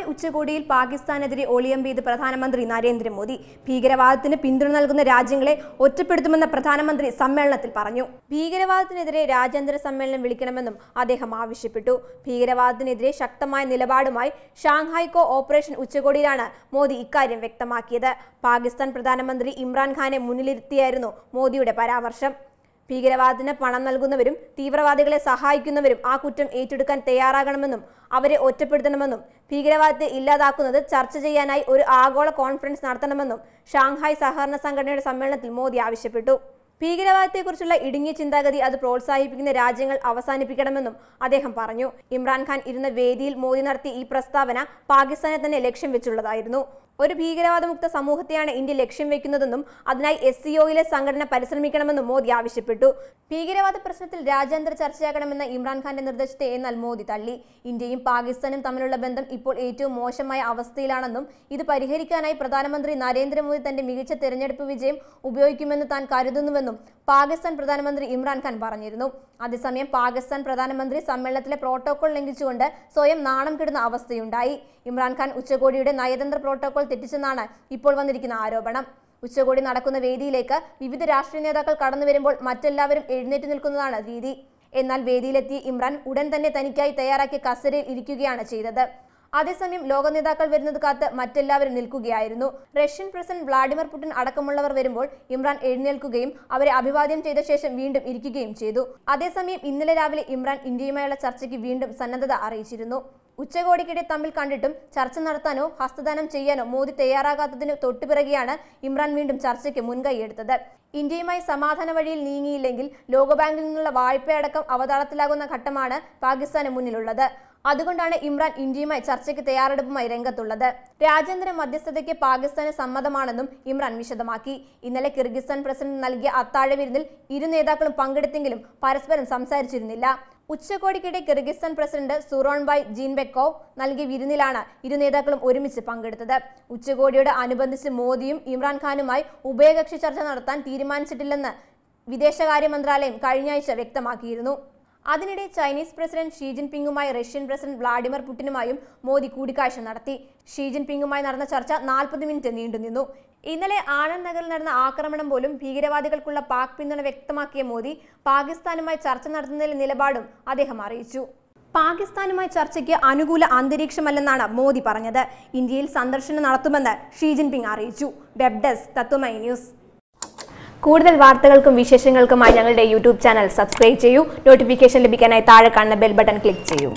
ശക്തമായ ഉച്ചകോടിയിൽ പാകിസ്ഥാനെതിരെ ഒളിയം ചെയ്ത് പ്രധാനമന്ത്രി നരേന്ദ്രമോദി ഭീകരവാദത്തിന് പിന്തുണ നൽകുന്ന രാജ്യങ്ങളെ ഒറ്റപ്പെടുത്തുമെന്ന പ്രധാനമന്ത്രി സമ്മേളനത്തിൽ പറഞ്ഞു ഭീകരവാദത്തിനെതിരെ രാജ്യാന്തര സമ്മേളനം വിളിക്കണമെന്നും അദ്ദേഹം ആവശ്യപ്പെട്ടു ഭീകരവാദത്തിനെതിരെ ശക്തമായ നിലപാടുമായി ഷാങ്ഹായ് കോ ഓപ്പറേഷൻ ഉച്ചകോടിയിലാണ് മോദി ഇക്കാര്യം വ്യക്തമാക്കിയത് പാകിസ്ഥാൻ പ്രധാനമന്ത്രി ഇമ്രാൻഖാനെ മുന്നിലിരുത്തിയായിരുന്നു മോദിയുടെ പരാമർശം ഭീകരവാദത്തിന് പണം നൽകുന്നവരും തീവ്രവാദികളെ സഹായിക്കുന്നവരും ആ കുറ്റം ഏറ്റെടുക്കാൻ തയ്യാറാകണമെന്നും അവരെ ഒറ്റപ്പെടുത്തണമെന്നും ഭീകരവാദത്തെ ഇല്ലാതാക്കുന്നത് ചർച്ച ചെയ്യാനായി ഒരു ആഗോള കോൺഫറൻസ് നടത്തണമെന്നും ഷാങ്ഹായ് സഹകരണ സംഘടനയുടെ സമ്മേളനത്തിൽ മോദി ആവശ്യപ്പെട്ടു ഭീകരവാദത്തെക്കുറിച്ചുള്ള ഇടുങ്ങിയ ചിന്താഗതി അത് പ്രോത്സാഹിപ്പിക്കുന്ന രാജ്യങ്ങൾ അവസാനിപ്പിക്കണമെന്നും അദ്ദേഹം പറഞ്ഞു ഇമ്രാൻഖാൻ ഇരുന്ന വേദിയിൽ മോദി നടത്തിയ ഈ പ്രസ്താവന പാകിസ്ഥാനെ തന്നെ ലക്ഷ്യം വെച്ചുള്ളതായിരുന്നു ഒരു ഭീകരവാദമുക്ത സമൂഹത്തെയാണ് ഇന്ത്യ ലക്ഷ്യം വെക്കുന്നതെന്നും അതിനായി എസ് സിഒയിലെ സംഘടന പരിശ്രമിക്കണമെന്നും മോദി ആവശ്യപ്പെട്ടു ഭീകരവാദ പ്രശ്നത്തിൽ രാജ്യാന്തര ചർച്ചയാകണമെന്ന ഇമ്രാൻഖാന്റെ നിർദ്ദേശത്തെ എന്നാൽ മോദി തള്ളി ഇന്ത്യയും പാകിസ്ഥാനും തമ്മിലുള്ള ബന്ധം ഇപ്പോൾ ഏറ്റവും മോശമായ അവസ്ഥയിലാണെന്നും ഇത് പരിഹരിക്കാനായി പ്രധാനമന്ത്രി നരേന്ദ്രമോദി തന്റെ മികച്ച തെരഞ്ഞെടുപ്പ് വിജയം ഉപയോഗിക്കുമെന്ന് താൻ കരുതുന്നുവെന്നും ഉണ്ടാകുമെന്നും പാകിസ്ഥാൻ പ്രധാനമന്ത്രി ഇമ്രാൻഖാൻ പറഞ്ഞിരുന്നു അതേസമയം പാകിസ്ഥാൻ പ്രധാനമന്ത്രി സമ്മേളനത്തിലെ പ്രോട്ടോകോൾ ലംഘിച്ചുകൊണ്ട് സ്വയം നാണം കെടുന്ന അവസ്ഥയുണ്ടായി ഇമ്രാൻഖാൻ ഉച്ചകോടിയുടെ നയതന്ത്ര പ്രോട്ടോകോൾ തെറ്റിച്ചെന്നാണ് ഇപ്പോൾ വന്നിരിക്കുന്ന ആരോപണം ഉച്ചകോടി നടക്കുന്ന വേദിയിലേക്ക് വിവിധ രാഷ്ട്രീയ നേതാക്കൾ കടന്നു വരുമ്പോൾ മറ്റെല്ലാവരും എഴുന്നേറ്റ് നിൽക്കുന്നതാണ് രീതി എന്നാൽ വേദിയിലെത്തിയ ഇമ്രാൻ ഉടൻ തന്നെ തനിക്കായി തയ്യാറാക്കിയ കസരയിൽ ഇരിക്കുകയാണ് ചെയ്തത് അതേസമയം ലോക നേതാക്കൾ വരുന്നത് കാത്ത് മറ്റെല്ലാവരും നിൽക്കുകയായിരുന്നു റഷ്യൻ പ്രസിഡന്റ് വ്ളാഡിമിർ പുടിൻ അടക്കമുള്ളവർ വരുമ്പോൾ ഇമ്രാൻ എഴുന്നേൽക്കുകയും അവരെ അഭിവാദ്യം ചെയ്ത ശേഷം വീണ്ടും ഇരിക്കുകയും ചെയ്തു അതേസമയം ഇന്നലെ രാവിലെ ഇമ്രാൻ ഇന്ത്യയുമായുള്ള ചർച്ചയ്ക്ക് വീണ്ടും സന്നദ്ധത അറിയിച്ചിരുന്നു ഉച്ചകോടിക്കിടെ തമ്മിൽ കണ്ടിട്ടും ചർച്ച നടത്താനോ ഹസ്തദാനം ചെയ്യാനോ മോദി തയ്യാറാകാത്തതിന് തൊട്ടുപിറകെയാണ് ഇമ്രാൻ വീണ്ടും ചർച്ചയ്ക്ക് മുൻകൈയെടുത്തത് ഇന്ത്യയുമായി സമാധാന വഴിയിൽ നീങ്ങിയില്ലെങ്കിൽ ലോകബാങ്കിൽ നിന്നുള്ള വായ്പയടക്കം അവതാളത്തിലാകുന്ന ഘട്ടമാണ് പാകിസ്ഥാന് മുന്നിലുള്ളത് അതുകൊണ്ടാണ് ഇമ്രാൻ ഇന്ത്യയുമായി ചർച്ചയ്ക്ക് തയ്യാറെടുപ്പുമായി രംഗത്തുള്ളത് രാജ്യാന്തര മധ്യസ്ഥതയ്ക്ക് പാകിസ്ഥാന് സമ്മതമാണെന്നും ഇമ്രാൻ വിശദമാക്കി ഇന്നലെ കിർഗിസ്ഥാൻ പ്രസിഡന്റ് നൽകിയ അത്താഴവിരുന്നിൽ ഇരു നേതാക്കളും പങ്കെടുത്തെങ്കിലും പരസ്പരം സംസാരിച്ചിരുന്നില്ല ഉച്ചകോടിക്കിടെ കിർഗിസ്ഥാൻ പ്രസിഡന്റ് സുറോൺബായ് ജീൻബെക്കോ നൽകിയ വിരുന്നിലാണ് ഇരു നേതാക്കളും ഒരുമിച്ച് പങ്കെടുത്തത് ഉച്ചകോടിയോട് അനുബന്ധിച്ച് മോദിയും ഇമ്രാൻഖാനുമായി ഉഭയകക്ഷി ചർച്ച നടത്താൻ തീരുമാനിച്ചിട്ടില്ലെന്ന് വിദേശകാര്യ മന്ത്രാലയം കഴിഞ്ഞയാഴ്ച വ്യക്തമാക്കിയിരുന്നു അതിനിടെ ചൈനീസ് പ്രസിഡന്റ് ഷീ പിങ്ങുമായി റഷ്യൻ പ്രസിഡന്റ് വ്ളാഡിമിർ പുടിനുമായും മോദി കൂടിക്കാഴ്ച നടത്തി ഷീ പിങ്ങുമായി നടന്ന ചർച്ച നാൽപ്പത് മിനിറ്റ് നീണ്ടുനിന്നു ഇന്നലെ ആനന്ദ് നഗറിൽ നടന്ന ആക്രമണം പോലും ഭീകരവാദികൾക്കുള്ള പാക് പിന്തുണ വ്യക്തമാക്കിയ മോദി പാകിസ്ഥാനുമായി ചർച്ച നടത്തുന്നതിലെ നിലപാടും അദ്ദേഹം അറിയിച്ചു പാകിസ്ഥാനുമായി ചർച്ചയ്ക്ക് അനുകൂല അന്തരീക്ഷമല്ലെന്നാണ് മോദി പറഞ്ഞത് ഇന്ത്യയിൽ സന്ദർശനം നടത്തുമെന്ന് ഷീ ജിൻപിങ് അറിയിച്ചു വെബ് ഡെസ്ക് തത്വമൈ ന്യൂസ് കൂടുതൽ വാർത്തകൾക്കും വിശേഷങ്ങൾക്കുമായി ഞങ്ങളുടെ യൂട്യൂബ് ചാനൽ സബ്സ്ക്രൈബ് ചെയ്യൂ നോട്ടിഫിക്കേഷൻ ലഭിക്കാനായി താഴെ കാണുന്ന ബെൽ ബട്ടൺ ക്ലിക്ക് ചെയ്യൂ